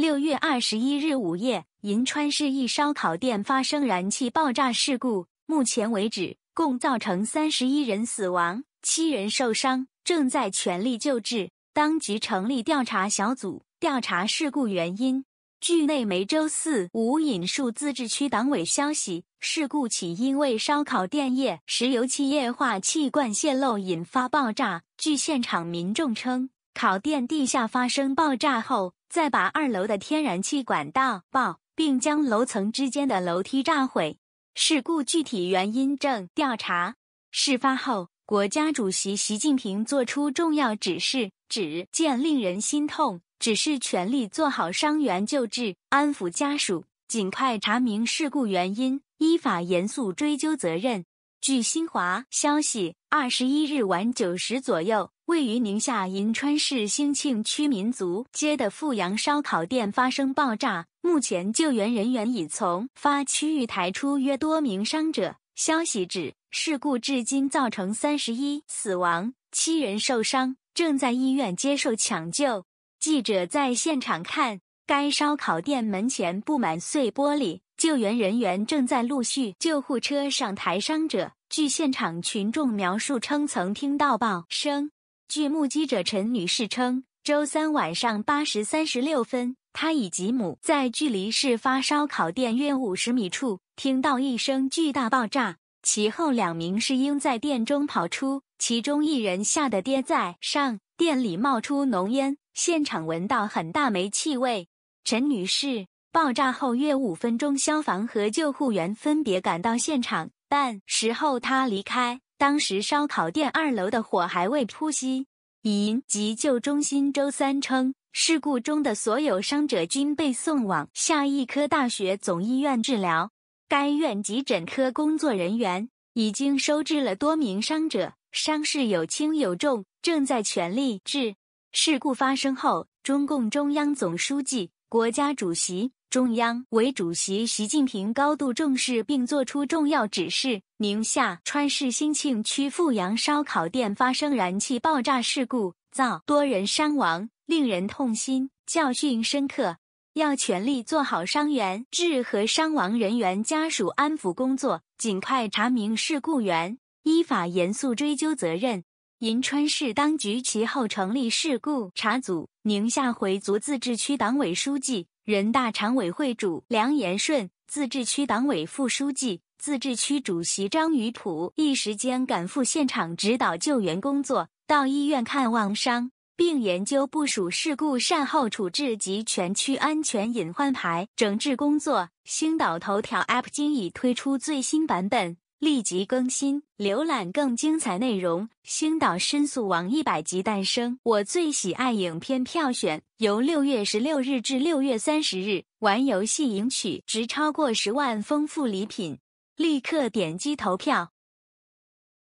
六月二十一日午夜，银川市一烧烤店发生燃气爆炸事故，目前为止共造成三十一人死亡、七人受伤，正在全力救治。当即成立调查小组，调查事故原因。据内梅州四无引述自治区党委消息，事故起因为烧烤店液石油气液化气罐泄漏引发爆炸。据现场民众称。烤电地下发生爆炸后，再把二楼的天然气管道爆，并将楼层之间的楼梯炸毁。事故具体原因正调查。事发后，国家主席习近平作出重要指示，指见令人心痛，指示全力做好伤员救治、安抚家属、尽快查明事故原因、依法严肃追究责任。据新华消息，二十一日晚九时左右。位于宁夏银川市兴庆区民族街的富阳烧烤店发生爆炸，目前救援人员已从发区域抬出约多名伤者。消息指，事故至今造成三十一死亡，七人受伤，正在医院接受抢救。记者在现场看，该烧烤店门前布满碎玻璃，救援人员正在陆续救护车上抬伤者。据现场群众描述称，曾听到爆声。据目击者陈女士称，周三晚上八时三十六分，她以及母在距离事发烧烤店约五十米处听到一声巨大爆炸，其后两名士兵在店中跑出，其中一人吓得跌在上。店里冒出浓烟，现场闻到很大煤气味。陈女士，爆炸后约五分钟，消防和救护员分别赶到现场，但时候她离开。当时烧烤店二楼的火还未扑熄。营急救中心周三称，事故中的所有伤者均被送往夏医科大学总医院治疗。该院急诊科工作人员已经收治了多名伤者，伤势有轻有重，正在全力治。事故发生后，中共中央总书记、国家主席。中央委主席习近平高度重视并作出重要指示。宁夏川市兴庆区富阳烧烤店发生燃气爆炸事故，造多人伤亡，令人痛心，教训深刻。要全力做好伤员治和伤亡人员家属安抚工作，尽快查明事故源，依法严肃追究责任。银川市当局其后成立事故查组，宁夏回族自治区党委书记、人大常委会主梁延顺，自治区党委副书记、自治区主席张雨浦一时间赶赴现场指导救援工作，到医院看望伤，并研究部署事故善后处置及全区安全隐患牌整治工作。星岛头条 App 今已推出最新版本。立即更新，浏览更精彩内容。星岛申诉王一百集诞生，我最喜爱影片票选由六月十六日至六月三十日，玩游戏赢取值超过十万丰富礼品，立刻点击投票。